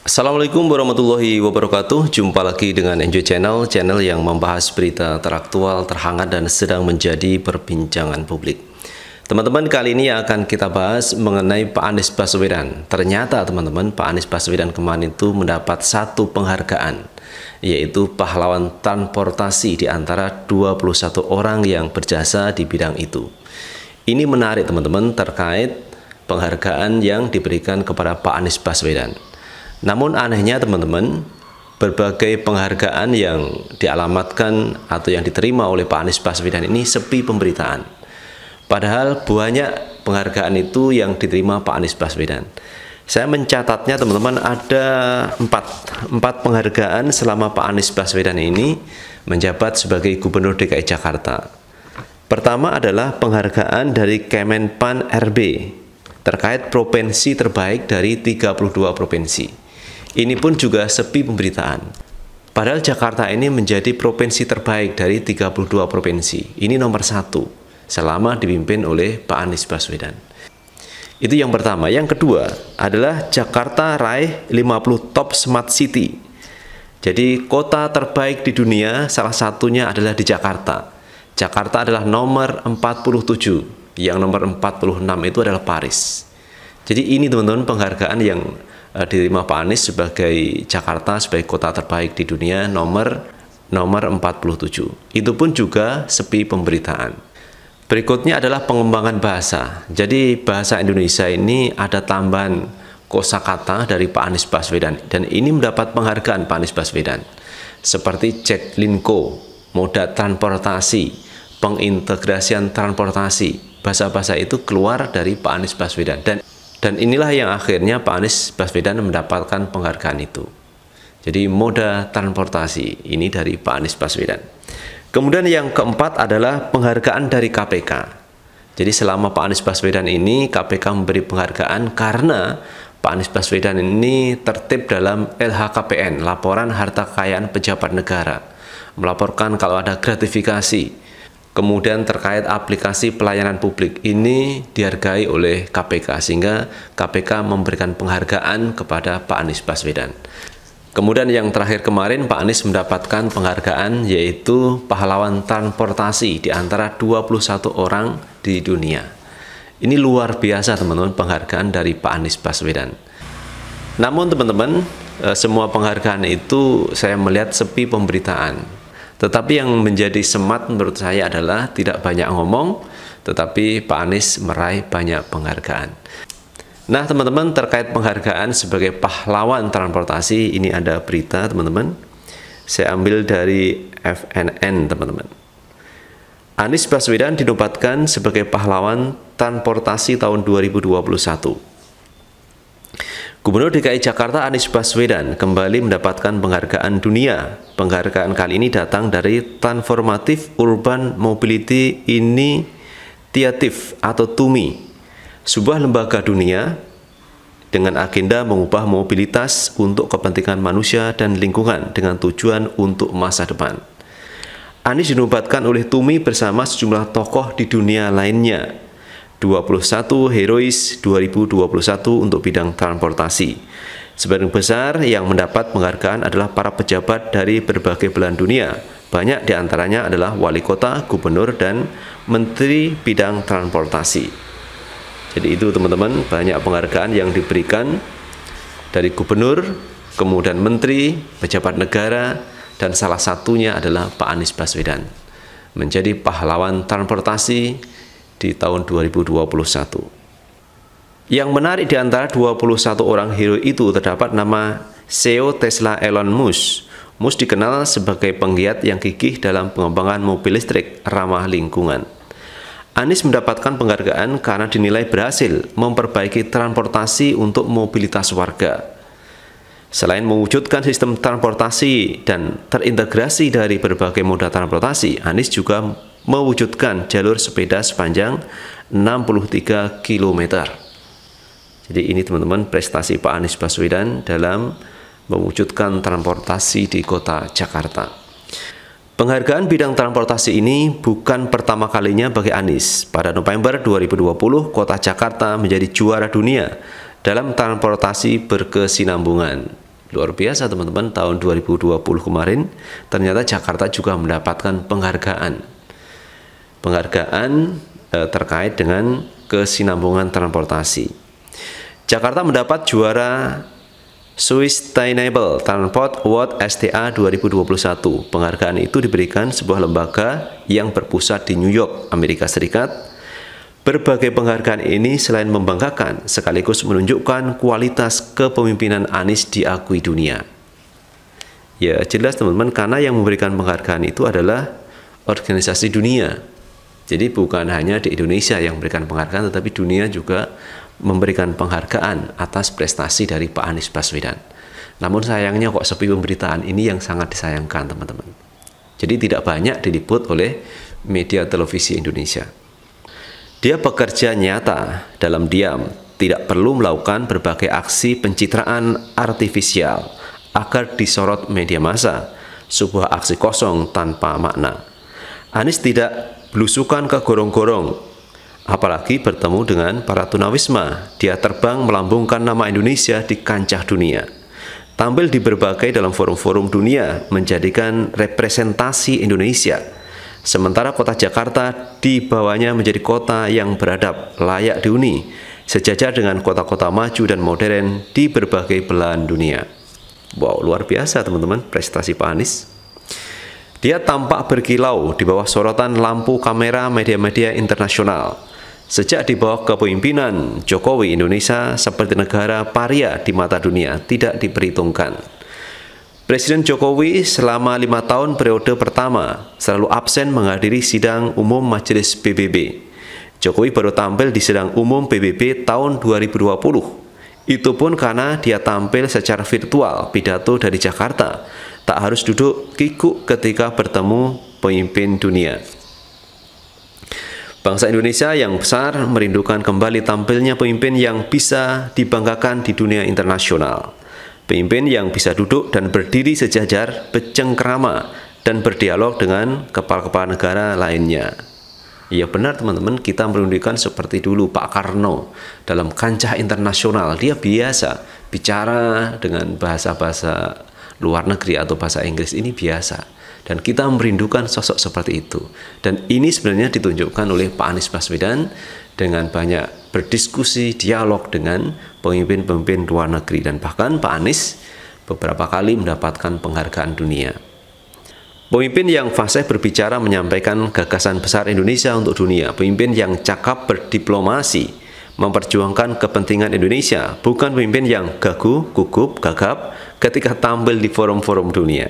Assalamualaikum warahmatullahi wabarakatuh Jumpa lagi dengan Enjoy Channel Channel yang membahas berita teraktual, terhangat dan sedang menjadi perbincangan publik Teman-teman kali ini akan kita bahas mengenai Pak Anies Baswedan Ternyata teman-teman Pak Anies Baswedan kemarin itu mendapat satu penghargaan yaitu pahlawan transportasi di antara 21 orang yang berjasa di bidang itu. Ini menarik teman-teman terkait penghargaan yang diberikan kepada Pak Anies Baswedan. Namun anehnya teman-teman, berbagai penghargaan yang dialamatkan atau yang diterima oleh Pak Anies Baswedan ini sepi pemberitaan. Padahal banyak penghargaan itu yang diterima Pak Anies Baswedan. Saya mencatatnya teman-teman ada empat, empat penghargaan selama Pak Anies Baswedan ini menjabat sebagai Gubernur DKI Jakarta. Pertama adalah penghargaan dari Kemenpan RB terkait provinsi terbaik dari 32 provinsi. Ini pun juga sepi pemberitaan. Padahal Jakarta ini menjadi provinsi terbaik dari 32 provinsi. Ini nomor satu selama dipimpin oleh Pak Anies Baswedan. Itu yang pertama. Yang kedua adalah Jakarta raih 50 top smart city. Jadi kota terbaik di dunia salah satunya adalah di Jakarta. Jakarta adalah nomor 47. Yang nomor 46 itu adalah Paris. Jadi ini teman-teman penghargaan yang uh, diterima Pak Anies sebagai Jakarta sebagai kota terbaik di dunia nomor nomor 47. Itu pun juga sepi pemberitaan. Berikutnya adalah pengembangan bahasa. Jadi bahasa Indonesia ini ada tambahan kosakata dari Pak Anies Baswedan dan ini mendapat penghargaan Pak Anies Baswedan. Seperti cek linko, moda transportasi, pengintegrasian transportasi. Bahasa-bahasa itu keluar dari Pak Anies Baswedan dan dan inilah yang akhirnya Pak Anies Baswedan mendapatkan penghargaan itu. Jadi moda transportasi ini dari Pak Anies Baswedan. Kemudian yang keempat adalah penghargaan dari KPK. Jadi selama Pak Anies Baswedan ini KPK memberi penghargaan karena Pak Anies Baswedan ini tertib dalam LHKPN, laporan harta kekayaan pejabat negara. Melaporkan kalau ada gratifikasi. Kemudian terkait aplikasi pelayanan publik ini dihargai oleh KPK sehingga KPK memberikan penghargaan kepada Pak Anies Baswedan. Kemudian yang terakhir kemarin Pak Anies mendapatkan penghargaan yaitu pahlawan transportasi di antara 21 orang di dunia. Ini luar biasa teman-teman penghargaan dari Pak Anies Baswedan. Namun teman-teman, eh, semua penghargaan itu saya melihat sepi pemberitaan. Tetapi yang menjadi semat menurut saya adalah tidak banyak ngomong, tetapi Pak Anies meraih banyak penghargaan. Nah, teman-teman, terkait penghargaan sebagai pahlawan transportasi, ini ada berita, teman-teman. Saya ambil dari FNN, teman-teman. Anies Baswedan dinobatkan sebagai pahlawan transportasi tahun 2021. Gubernur DKI Jakarta Anies Baswedan kembali mendapatkan penghargaan dunia. Penghargaan kali ini datang dari Transformative Urban Mobility Initiative atau TUMI sebuah lembaga dunia dengan agenda mengubah mobilitas untuk kepentingan manusia dan lingkungan dengan tujuan untuk masa depan. Anies dinobatkan oleh Tumi bersama sejumlah tokoh di dunia lainnya. 21 Herois 2021 untuk bidang transportasi. Sebagian besar yang mendapat penghargaan adalah para pejabat dari berbagai belahan dunia. Banyak diantaranya adalah wali kota, gubernur, dan menteri bidang transportasi. Jadi itu teman-teman banyak penghargaan yang diberikan dari gubernur, kemudian menteri, pejabat negara, dan salah satunya adalah Pak Anies Baswedan menjadi pahlawan transportasi di tahun 2021. Yang menarik di antara 21 orang hero itu terdapat nama CEO Tesla Elon Musk. Musk dikenal sebagai penggiat yang gigih dalam pengembangan mobil listrik ramah lingkungan. Anies mendapatkan penghargaan karena dinilai berhasil memperbaiki transportasi untuk mobilitas warga. Selain mewujudkan sistem transportasi dan terintegrasi dari berbagai moda transportasi, Anies juga mewujudkan jalur sepeda sepanjang 63 km. Jadi ini teman-teman prestasi Pak Anies Baswedan dalam mewujudkan transportasi di kota Jakarta. Penghargaan bidang transportasi ini bukan pertama kalinya bagi Anies. Pada November 2020, kota Jakarta menjadi juara dunia dalam transportasi berkesinambungan. Luar biasa teman-teman, tahun 2020 kemarin ternyata Jakarta juga mendapatkan penghargaan. Penghargaan e, terkait dengan kesinambungan transportasi. Jakarta mendapat juara Sustainable Transport Award STA 2021. Penghargaan itu diberikan sebuah lembaga yang berpusat di New York, Amerika Serikat. Berbagai penghargaan ini selain membanggakan, sekaligus menunjukkan kualitas kepemimpinan Anies diakui dunia. Ya, jelas teman-teman, karena yang memberikan penghargaan itu adalah organisasi dunia, jadi bukan hanya di Indonesia yang memberikan penghargaan, tetapi dunia juga memberikan penghargaan atas prestasi dari Pak Anies Baswedan. Namun sayangnya kok sepi pemberitaan ini yang sangat disayangkan teman-teman. Jadi tidak banyak diliput oleh media televisi Indonesia. Dia bekerja nyata dalam diam, tidak perlu melakukan berbagai aksi pencitraan artifisial agar disorot media massa, sebuah aksi kosong tanpa makna. Anies tidak belusukan ke gorong-gorong, apalagi bertemu dengan para tunawisma. Dia terbang melambungkan nama Indonesia di kancah dunia. Tampil di berbagai dalam forum-forum dunia menjadikan representasi Indonesia. Sementara kota Jakarta dibawanya menjadi kota yang beradab, layak dihuni, sejajar dengan kota-kota maju dan modern di berbagai belahan dunia. Wow, luar biasa teman-teman prestasi Pak Anies. Dia tampak berkilau di bawah sorotan lampu kamera media-media internasional. Sejak di bawah kepemimpinan Jokowi Indonesia seperti negara paria di mata dunia tidak diperhitungkan. Presiden Jokowi selama lima tahun periode pertama selalu absen menghadiri sidang umum Majelis PBB. Jokowi baru tampil di sidang umum PBB tahun 2020. Itu pun karena dia tampil secara virtual pidato dari Jakarta tak harus duduk kikuk ketika bertemu pemimpin dunia. Bangsa Indonesia yang besar merindukan kembali tampilnya pemimpin yang bisa dibanggakan di dunia internasional. Pemimpin yang bisa duduk dan berdiri sejajar, bercengkrama, dan berdialog dengan kepala-kepala negara lainnya. Ya benar teman-teman, kita merindukan seperti dulu Pak Karno dalam kancah internasional. Dia biasa bicara dengan bahasa-bahasa luar negeri atau bahasa Inggris ini biasa dan kita merindukan sosok seperti itu dan ini sebenarnya ditunjukkan oleh Pak Anies Baswedan dengan banyak berdiskusi dialog dengan pemimpin-pemimpin luar negeri dan bahkan Pak Anies beberapa kali mendapatkan penghargaan dunia Pemimpin yang fasih berbicara menyampaikan gagasan besar Indonesia untuk dunia, pemimpin yang cakap berdiplomasi, memperjuangkan kepentingan Indonesia, bukan pemimpin yang gagu, gugup, gagap ketika tampil di forum-forum dunia.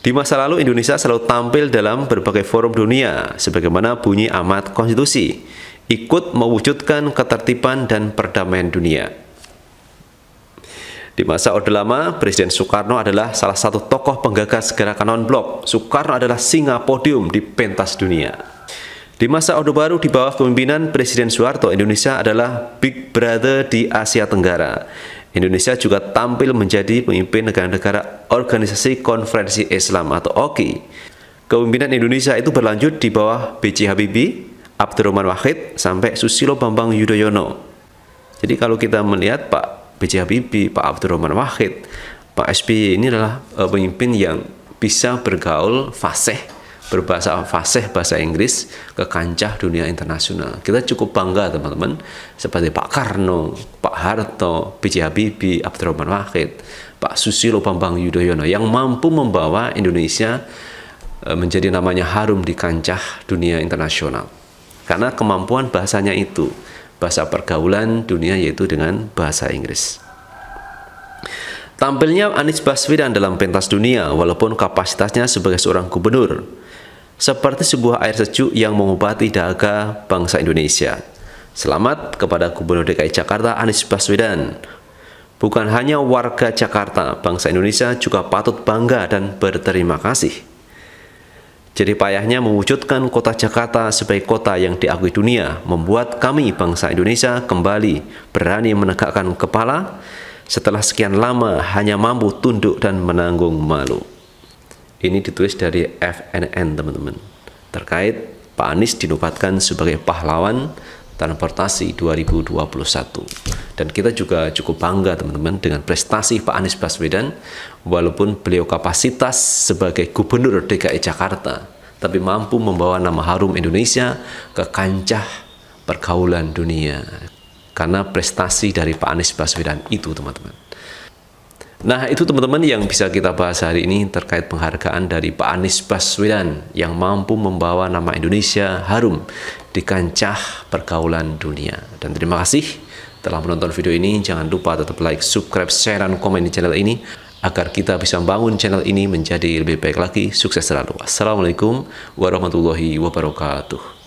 Di masa lalu Indonesia selalu tampil dalam berbagai forum dunia sebagaimana bunyi amat konstitusi, ikut mewujudkan ketertiban dan perdamaian dunia. Di masa Orde Lama, Presiden Soekarno adalah salah satu tokoh penggagas gerakan non-blok. Soekarno adalah singa podium di pentas dunia. Di masa Orde Baru di bawah kepemimpinan Presiden Soeharto, Indonesia adalah Big Brother di Asia Tenggara. Indonesia juga tampil menjadi pemimpin negara-negara Organisasi Konferensi Islam atau OKI. Kepemimpinan Indonesia itu berlanjut di bawah B.J. Habibie, Abdurrahman Wahid, sampai Susilo Bambang Yudhoyono. Jadi kalau kita melihat Pak B.J. Habibie, Pak Abdurrahman Wahid, Pak SBY ini adalah eh, pemimpin yang bisa bergaul fasih berbahasa fasih bahasa Inggris ke kancah dunia internasional. Kita cukup bangga teman-teman seperti Pak Karno, Pak Harto, B.J. Habibie, Abdurrahman Wahid, Pak Susilo Bambang Yudhoyono yang mampu membawa Indonesia eh, menjadi namanya harum di kancah dunia internasional. Karena kemampuan bahasanya itu, bahasa pergaulan dunia yaitu dengan bahasa Inggris. Tampilnya Anies Baswedan dalam pentas dunia walaupun kapasitasnya sebagai seorang gubernur seperti sebuah air sejuk yang mengobati dahaga bangsa Indonesia. Selamat kepada Gubernur DKI Jakarta Anies Baswedan. Bukan hanya warga Jakarta, bangsa Indonesia juga patut bangga dan berterima kasih. Jadi payahnya mewujudkan kota Jakarta sebagai kota yang diakui dunia membuat kami bangsa Indonesia kembali berani menegakkan kepala setelah sekian lama hanya mampu tunduk dan menanggung malu. Ini ditulis dari FNN teman-teman. Terkait Pak Anies dinobatkan sebagai pahlawan transportasi 2021. Dan kita juga cukup bangga teman-teman dengan prestasi Pak Anies Baswedan walaupun beliau kapasitas sebagai gubernur DKI Jakarta tapi mampu membawa nama harum Indonesia ke kancah pergaulan dunia karena prestasi dari Pak Anies Baswedan itu teman-teman. Nah, itu teman-teman yang bisa kita bahas hari ini terkait penghargaan dari Pak Anies Baswedan yang mampu membawa nama Indonesia harum di kancah pergaulan dunia. Dan terima kasih telah menonton video ini. Jangan lupa tetap like, subscribe, share, dan komen di channel ini agar kita bisa membangun channel ini menjadi lebih baik lagi. Sukses selalu. Assalamualaikum warahmatullahi wabarakatuh.